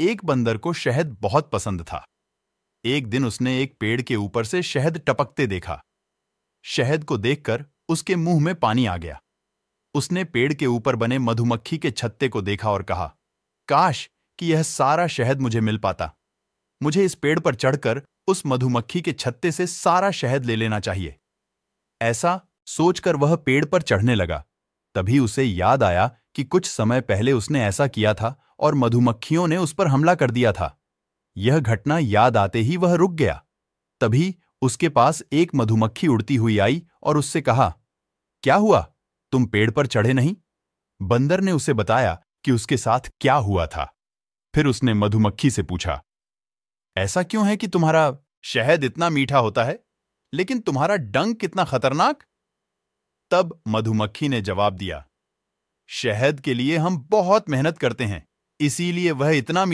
एक बंदर को शहद बहुत पसंद था एक दिन उसने एक पेड़ के ऊपर से शहद टपकते देखा शहद को देखकर उसके मुंह में पानी आ गया उसने पेड़ के ऊपर बने मधुमक्खी के छत्ते को देखा और कहा काश कि यह सारा शहद मुझे मिल पाता मुझे इस पेड़ पर चढ़कर उस मधुमक्खी के छत्ते से सारा शहद ले लेना चाहिए ऐसा सोचकर वह पेड़ पर चढ़ने लगा तभी उसे याद आया कि कुछ समय पहले उसने ऐसा किया था और मधुमक्खियों ने उस पर हमला कर दिया था यह घटना याद आते ही वह रुक गया तभी उसके पास एक मधुमक्खी उड़ती हुई आई और उससे कहा क्या हुआ तुम पेड़ पर चढ़े नहीं बंदर ने उसे बताया कि उसके साथ क्या हुआ था फिर उसने मधुमक्खी से पूछा ऐसा क्यों है कि तुम्हारा शहद इतना मीठा होता है लेकिन तुम्हारा डंग कितना खतरनाक तब मधुमक्खी ने जवाब दिया शहद के लिए हम बहुत मेहनत करते हैं इसीलिए वह इतना